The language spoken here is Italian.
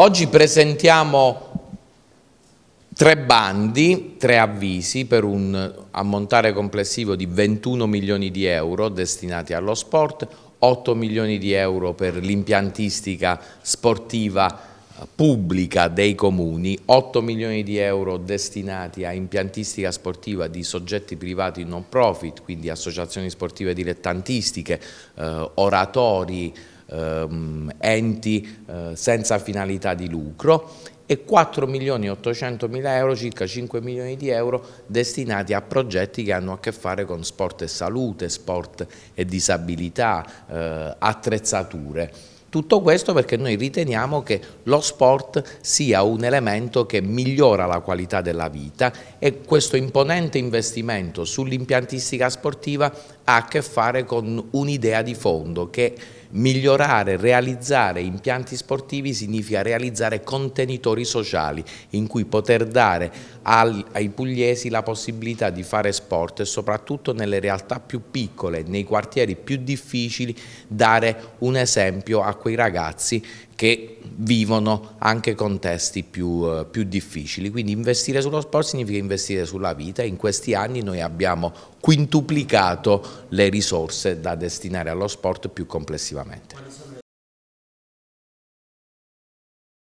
Oggi presentiamo tre bandi, tre avvisi per un ammontare complessivo di 21 milioni di euro destinati allo sport, 8 milioni di euro per l'impiantistica sportiva eh, pubblica dei comuni, 8 milioni di euro destinati a impiantistica sportiva di soggetti privati non profit, quindi associazioni sportive dilettantistiche, eh, oratori, Ehm, enti eh, senza finalità di lucro e 4 milioni 800 mila euro, circa 5 milioni di euro destinati a progetti che hanno a che fare con sport e salute, sport e disabilità, eh, attrezzature. Tutto questo perché noi riteniamo che lo sport sia un elemento che migliora la qualità della vita e questo imponente investimento sull'impiantistica sportiva ha a che fare con un'idea di fondo che migliorare, realizzare impianti sportivi significa realizzare contenitori sociali in cui poter dare al, ai pugliesi la possibilità di fare sport e soprattutto nelle realtà più piccole, nei quartieri più difficili, dare un esempio a quei ragazzi che vivono anche contesti più, eh, più, difficili. Quindi investire sullo sport significa investire sulla vita. In questi anni noi abbiamo quintuplicato le risorse da destinare allo sport più complessivamente.